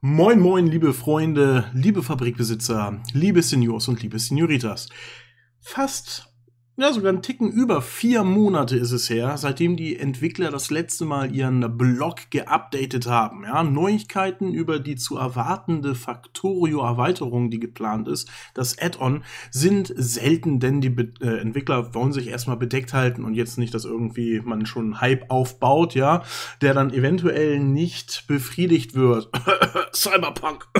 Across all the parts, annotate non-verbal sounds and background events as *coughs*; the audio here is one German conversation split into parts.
Moin, moin, liebe Freunde, liebe Fabrikbesitzer, liebe Seniors und liebe Senioritas. Fast ja, sogar einen Ticken über vier Monate ist es her, seitdem die Entwickler das letzte Mal ihren Blog geupdatet haben. Ja, Neuigkeiten über die zu erwartende Factorio-Erweiterung, die geplant ist, das Add-on, sind selten, denn die Be äh, Entwickler wollen sich erstmal bedeckt halten und jetzt nicht, dass irgendwie man schon Hype aufbaut, ja, der dann eventuell nicht befriedigt wird. *coughs* Cyberpunk. *coughs*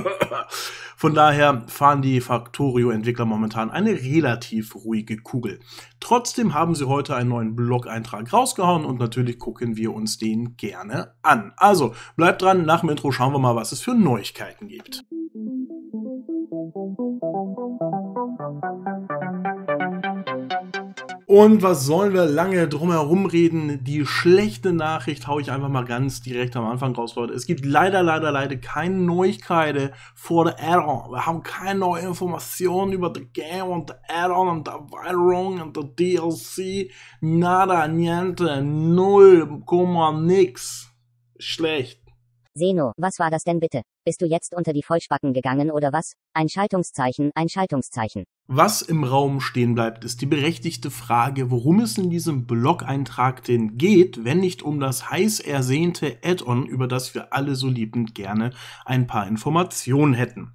Von daher fahren die Factorio-Entwickler momentan eine relativ ruhige Kugel. Trotzdem haben sie heute einen neuen Blog-Eintrag rausgehauen und natürlich gucken wir uns den gerne an. Also bleibt dran, nach dem Intro schauen wir mal, was es für Neuigkeiten gibt. Musik und was sollen wir lange drum herum reden? Die schlechte Nachricht haue ich einfach mal ganz direkt am Anfang raus, Leute. Es gibt leider, leider, leider keine Neuigkeiten vor der Add-on. Wir haben keine neuen Informationen über das Game und der Add-on und der Erweiterung und der DLC. Nada, niente, null, Komma, nix. Schlecht. Seno, was war das denn bitte? Bist du jetzt unter die Vollspacken gegangen oder was? Ein Schaltungszeichen, ein Schaltungszeichen. Was im Raum stehen bleibt, ist die berechtigte Frage, worum es in diesem Blog-Eintrag denn geht, wenn nicht um das heiß ersehnte Add-on, über das wir alle so liebend gerne ein paar Informationen hätten.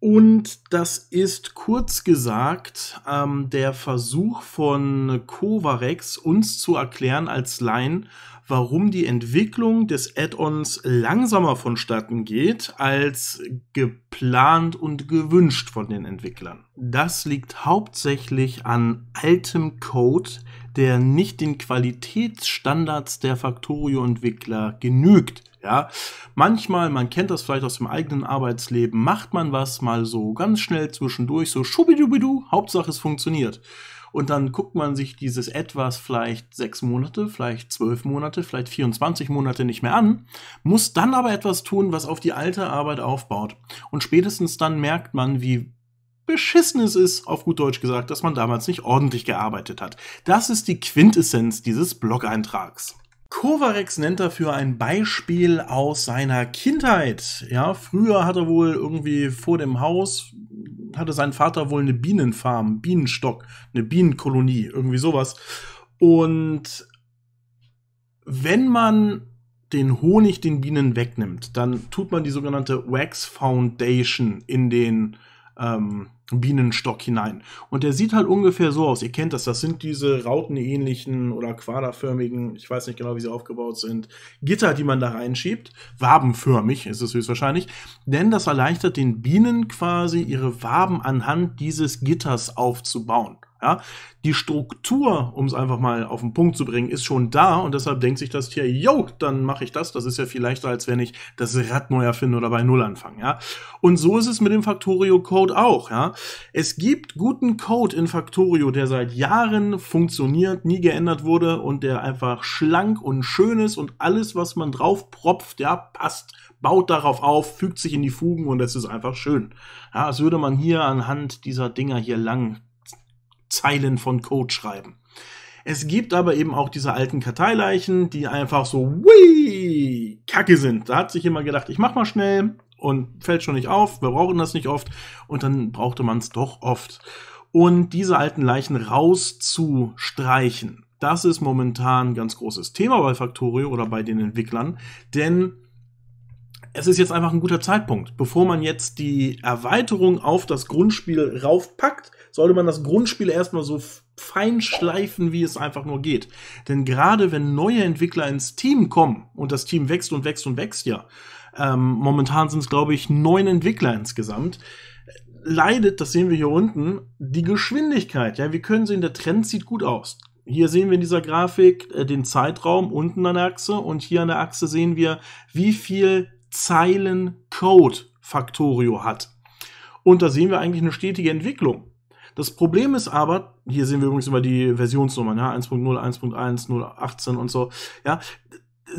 Und das ist kurz gesagt ähm, der Versuch von Covarex, uns zu erklären als Laien, warum die Entwicklung des Add-ons langsamer vonstatten geht als geplant und gewünscht von den Entwicklern. Das liegt hauptsächlich an altem Code, der nicht den Qualitätsstandards der Factorio-Entwickler genügt. Ja, manchmal, man kennt das vielleicht aus dem eigenen Arbeitsleben, macht man was mal so ganz schnell zwischendurch, so schubidubidu, Hauptsache es funktioniert. Und dann guckt man sich dieses etwas vielleicht sechs Monate, vielleicht zwölf Monate, vielleicht 24 Monate nicht mehr an, muss dann aber etwas tun, was auf die alte Arbeit aufbaut. Und spätestens dann merkt man, wie beschissen es ist, auf gut Deutsch gesagt, dass man damals nicht ordentlich gearbeitet hat. Das ist die Quintessenz dieses Blog-Eintrags. Kovarex nennt dafür ein Beispiel aus seiner Kindheit. Ja, früher hat er wohl irgendwie vor dem Haus, hatte sein Vater wohl eine Bienenfarm, Bienenstock, eine Bienenkolonie, irgendwie sowas. Und wenn man den Honig den Bienen wegnimmt, dann tut man die sogenannte Wax Foundation in den ähm, Bienenstock hinein. Und der sieht halt ungefähr so aus. Ihr kennt das. Das sind diese rautenähnlichen oder quaderförmigen, ich weiß nicht genau, wie sie aufgebaut sind, Gitter, die man da reinschiebt. Wabenförmig ist es höchstwahrscheinlich. Denn das erleichtert den Bienen quasi, ihre Waben anhand dieses Gitters aufzubauen. Ja, die Struktur, um es einfach mal auf den Punkt zu bringen, ist schon da und deshalb denkt sich das Tier, yo, dann mache ich das. Das ist ja viel leichter, als wenn ich das Rad neu erfinde oder bei Null anfange. Ja, und so ist es mit dem Factorio Code auch. Ja, es gibt guten Code in Factorio, der seit Jahren funktioniert, nie geändert wurde und der einfach schlank und schön ist und alles, was man drauf propft, ja, passt baut darauf auf, fügt sich in die Fugen und es ist einfach schön. Ja, das würde man hier anhand dieser Dinger hier lang Zeilen von Code schreiben. Es gibt aber eben auch diese alten Karteileichen, die einfach so wui, kacke sind. Da hat sich jemand gedacht, ich mach mal schnell und fällt schon nicht auf, wir brauchen das nicht oft und dann brauchte man es doch oft. Und diese alten Leichen rauszustreichen, das ist momentan ein ganz großes Thema bei Factorio oder bei den Entwicklern, denn es ist jetzt einfach ein guter Zeitpunkt. Bevor man jetzt die Erweiterung auf das Grundspiel raufpackt, sollte man das Grundspiel erstmal so fein schleifen, wie es einfach nur geht. Denn gerade wenn neue Entwickler ins Team kommen und das Team wächst und wächst und wächst ja, ähm, momentan sind es, glaube ich, neun Entwickler insgesamt, äh, leidet, das sehen wir hier unten, die Geschwindigkeit. Ja, wir können sehen, der Trend sieht gut aus. Hier sehen wir in dieser Grafik äh, den Zeitraum unten an der Achse und hier an der Achse sehen wir, wie viel Zeilen Code Factorio hat. Und da sehen wir eigentlich eine stetige Entwicklung. Das Problem ist aber, hier sehen wir übrigens immer die Versionsnummern, ja, 1.0, 1.1, 0.18 und so, ja,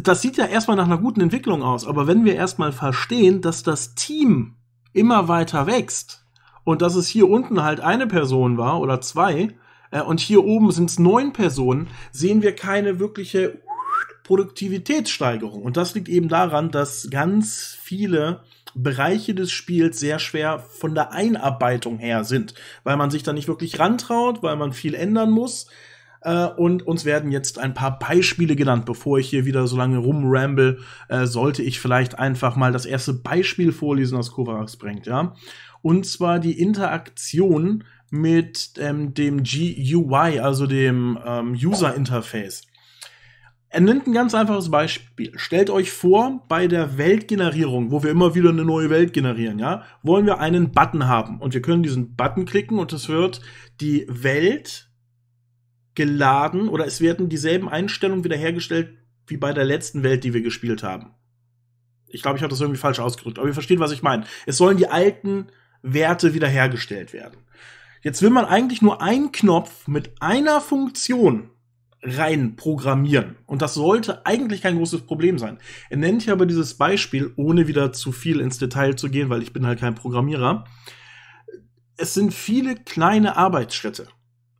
das sieht ja erstmal nach einer guten Entwicklung aus, aber wenn wir erstmal verstehen, dass das Team immer weiter wächst und dass es hier unten halt eine Person war oder zwei, äh, und hier oben sind es neun Personen, sehen wir keine wirkliche Produktivitätssteigerung. Und das liegt eben daran, dass ganz viele Bereiche des Spiels sehr schwer von der Einarbeitung her sind, weil man sich da nicht wirklich rantraut, weil man viel ändern muss. Äh, und uns werden jetzt ein paar Beispiele genannt, bevor ich hier wieder so lange rumramble, äh, sollte ich vielleicht einfach mal das erste Beispiel vorlesen, das Kovacs bringt, ja. Und zwar die Interaktion mit ähm, dem GUI, also dem ähm, User Interface. Er nimmt ein ganz einfaches Beispiel. Stellt euch vor, bei der Weltgenerierung, wo wir immer wieder eine neue Welt generieren, ja, wollen wir einen Button haben und wir können diesen Button klicken und es wird die Welt geladen oder es werden dieselben Einstellungen wiederhergestellt wie bei der letzten Welt, die wir gespielt haben. Ich glaube, ich habe das irgendwie falsch ausgedrückt, aber ihr versteht, was ich meine. Es sollen die alten Werte wiederhergestellt werden. Jetzt will man eigentlich nur einen Knopf mit einer Funktion rein programmieren. Und das sollte eigentlich kein großes Problem sein. Er nennt hier aber dieses Beispiel, ohne wieder zu viel ins Detail zu gehen, weil ich bin halt kein Programmierer. Es sind viele kleine Arbeitsschritte,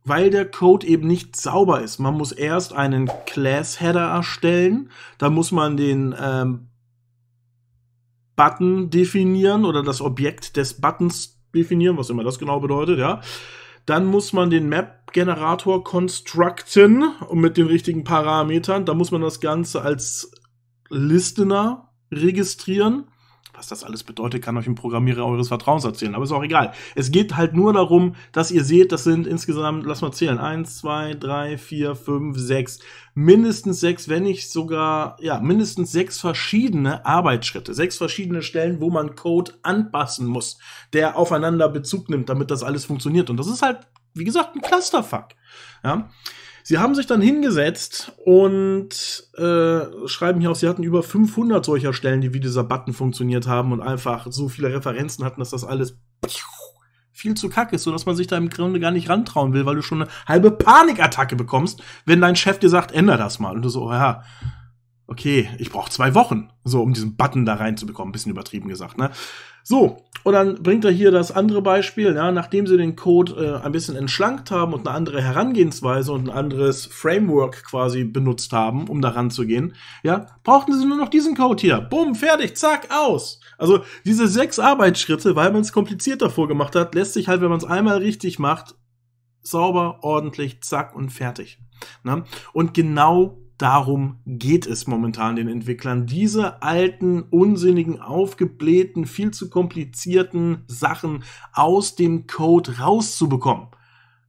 weil der Code eben nicht sauber ist. Man muss erst einen Class-Header erstellen, dann muss man den ähm, Button definieren oder das Objekt des Buttons definieren, was immer das genau bedeutet, ja. Dann muss man den Map-Generator constructen und mit den richtigen Parametern. Da muss man das Ganze als Listener registrieren. Was das alles bedeutet, kann euch ein Programmierer eures Vertrauens erzählen, aber ist auch egal. Es geht halt nur darum, dass ihr seht, das sind insgesamt, lass mal zählen, 1, 2, 3, 4, 5, 6, mindestens sechs, wenn nicht sogar, ja, mindestens sechs verschiedene Arbeitsschritte, sechs verschiedene Stellen, wo man Code anpassen muss, der aufeinander Bezug nimmt, damit das alles funktioniert. Und das ist halt wie gesagt, ein Clusterfuck. Ja. Sie haben sich dann hingesetzt und äh, schreiben hier auch, sie hatten über 500 solcher Stellen, die wie dieser Button funktioniert haben und einfach so viele Referenzen hatten, dass das alles viel zu kacke ist, sodass man sich da im Grunde gar nicht rantrauen will, weil du schon eine halbe Panikattacke bekommst, wenn dein Chef dir sagt, änder das mal. Und du so, oh ja, okay, ich brauche zwei Wochen, so um diesen Button da reinzubekommen, ein bisschen übertrieben gesagt, ne? So, und dann bringt er hier das andere Beispiel, ja, nachdem sie den Code äh, ein bisschen entschlankt haben und eine andere Herangehensweise und ein anderes Framework quasi benutzt haben, um da ranzugehen, ja, brauchten sie nur noch diesen Code hier. Bumm, fertig, zack, aus. Also diese sechs Arbeitsschritte, weil man es komplizierter vorgemacht hat, lässt sich halt, wenn man es einmal richtig macht, sauber, ordentlich, zack und fertig. Ne? Und genau darum geht es momentan den Entwicklern. Diese alten, unsinnigen, aufgeblähten, viel zu komplizierten Sachen aus dem Code rauszubekommen.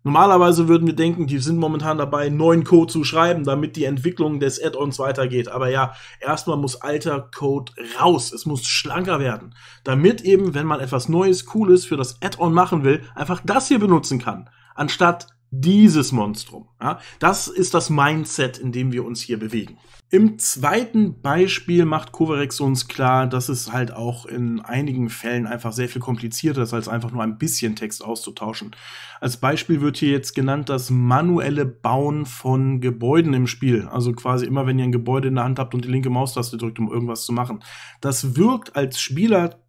Normalerweise würden wir denken, die sind momentan dabei, neuen Code zu schreiben, damit die Entwicklung des Add-ons weitergeht. Aber ja, erstmal muss alter Code raus. Es muss schlanker werden. Damit eben, wenn man etwas Neues, Cooles für das Add-on machen will, einfach das hier benutzen kann. Anstatt dieses Monstrum. Ja? Das ist das Mindset, in dem wir uns hier bewegen. Im zweiten Beispiel macht Kovarex uns klar, dass es halt auch in einigen Fällen einfach sehr viel komplizierter ist, als einfach nur ein bisschen Text auszutauschen. Als Beispiel wird hier jetzt genannt das manuelle Bauen von Gebäuden im Spiel. Also quasi immer, wenn ihr ein Gebäude in der Hand habt und die linke Maustaste drückt, um irgendwas zu machen. Das wirkt als Spieler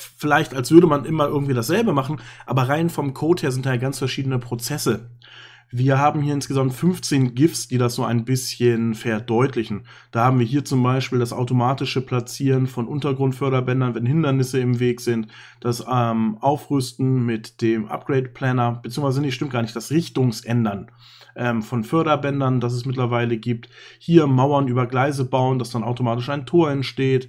vielleicht, als würde man immer irgendwie dasselbe machen, aber rein vom Code her sind da ja ganz verschiedene Prozesse. Wir haben hier insgesamt 15 GIFs, die das so ein bisschen verdeutlichen. Da haben wir hier zum Beispiel das automatische Platzieren von Untergrundförderbändern, wenn Hindernisse im Weg sind, das ähm, Aufrüsten mit dem Upgrade Planner, beziehungsweise nicht, stimmt gar nicht, das Richtungsändern ähm, von Förderbändern, das es mittlerweile gibt. Hier Mauern über Gleise bauen, dass dann automatisch ein Tor entsteht.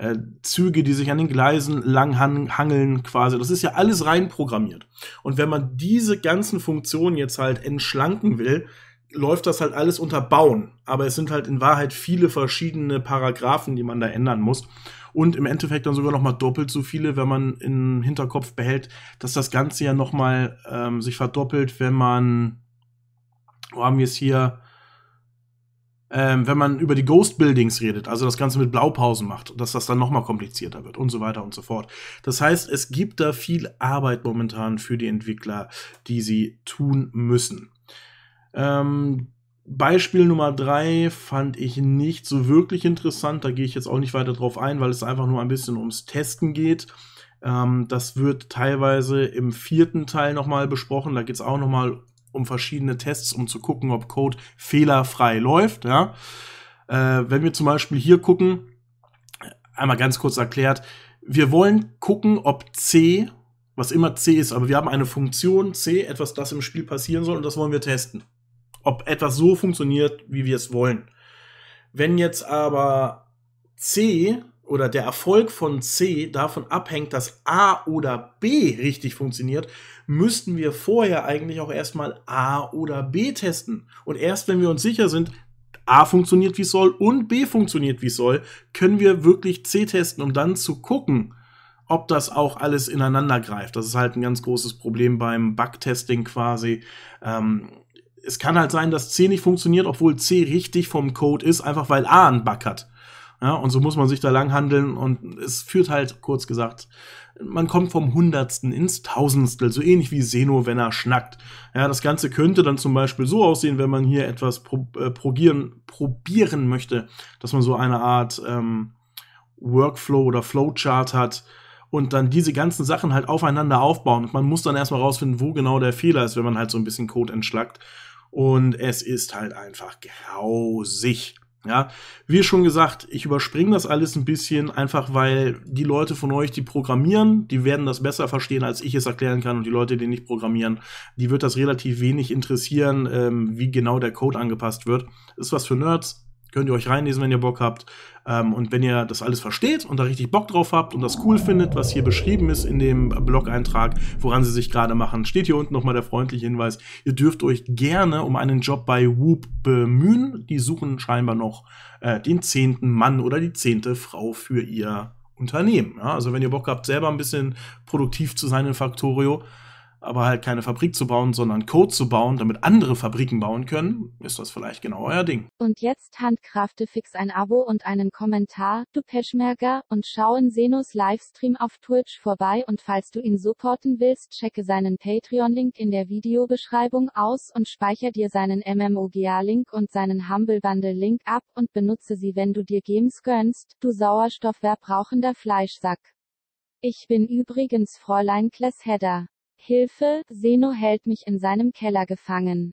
Äh, Züge, die sich an den Gleisen langhangeln quasi. Das ist ja alles rein programmiert. Und wenn man diese ganzen Funktionen jetzt halt entschlanken will, läuft das halt alles unter Bauen. Aber es sind halt in Wahrheit viele verschiedene Paragraphen, die man da ändern muss. Und im Endeffekt dann sogar nochmal doppelt so viele, wenn man im Hinterkopf behält, dass das Ganze ja nochmal ähm, sich verdoppelt, wenn man, wo haben wir es hier, ähm, wenn man über die Ghost Buildings redet, also das Ganze mit Blaupausen macht, dass das dann nochmal komplizierter wird und so weiter und so fort. Das heißt, es gibt da viel Arbeit momentan für die Entwickler, die sie tun müssen. Ähm, Beispiel Nummer 3 fand ich nicht so wirklich interessant, da gehe ich jetzt auch nicht weiter drauf ein, weil es einfach nur ein bisschen ums Testen geht. Ähm, das wird teilweise im vierten Teil nochmal besprochen. Da geht es auch nochmal um verschiedene Tests, um zu gucken, ob Code fehlerfrei läuft. Ja? Äh, wenn wir zum Beispiel hier gucken, einmal ganz kurz erklärt, wir wollen gucken, ob C, was immer C ist, aber wir haben eine Funktion C, etwas, das im Spiel passieren soll, und das wollen wir testen. Ob etwas so funktioniert, wie wir es wollen. Wenn jetzt aber C oder der Erfolg von C davon abhängt, dass A oder B richtig funktioniert, müssten wir vorher eigentlich auch erstmal A oder B testen. Und erst wenn wir uns sicher sind, A funktioniert wie es soll und B funktioniert wie es soll, können wir wirklich C testen, um dann zu gucken, ob das auch alles ineinander greift. Das ist halt ein ganz großes Problem beim Bug-Testing quasi. Ähm, es kann halt sein, dass C nicht funktioniert, obwohl C richtig vom Code ist, einfach weil A einen Bug hat. Ja, und so muss man sich da lang handeln und es führt halt, kurz gesagt, man kommt vom Hundertsten ins Tausendstel, so ähnlich wie Seno, wenn er schnackt. Ja, das Ganze könnte dann zum Beispiel so aussehen, wenn man hier etwas probieren, äh, probieren möchte, dass man so eine Art ähm, Workflow oder Flowchart hat, und dann diese ganzen Sachen halt aufeinander aufbauen. Und man muss dann erstmal rausfinden, wo genau der Fehler ist, wenn man halt so ein bisschen Code entschlackt. Und es ist halt einfach grausig. Ja, wie schon gesagt, ich überspringe das alles ein bisschen, einfach weil die Leute von euch, die programmieren, die werden das besser verstehen, als ich es erklären kann. Und die Leute, die nicht programmieren, die wird das relativ wenig interessieren, ähm, wie genau der Code angepasst wird. Ist was für Nerds, Könnt ihr euch reinlesen, wenn ihr Bock habt. Ähm, und wenn ihr das alles versteht und da richtig Bock drauf habt und das cool findet, was hier beschrieben ist in dem Blog-Eintrag, woran sie sich gerade machen, steht hier unten nochmal der freundliche Hinweis. Ihr dürft euch gerne um einen Job bei Whoop bemühen. Die suchen scheinbar noch äh, den zehnten Mann oder die zehnte Frau für ihr Unternehmen. Ja? Also wenn ihr Bock habt, selber ein bisschen produktiv zu sein in Factorio, aber halt keine Fabrik zu bauen, sondern Code zu bauen, damit andere Fabriken bauen können, ist das vielleicht genau euer Ding. Und jetzt handkrafte fix ein Abo und einen Kommentar, du Peschmerger, und schau in Senos Livestream auf Twitch vorbei und falls du ihn supporten willst, checke seinen Patreon-Link in der Videobeschreibung aus und speicher dir seinen MMOGA-Link und seinen Humble Bundle-Link ab und benutze sie, wenn du dir Games gönnst, du sauerstoffverbrauchender Fleischsack. Ich bin übrigens Fräulein Kless Klessheder. Hilfe, Seno hält mich in seinem Keller gefangen.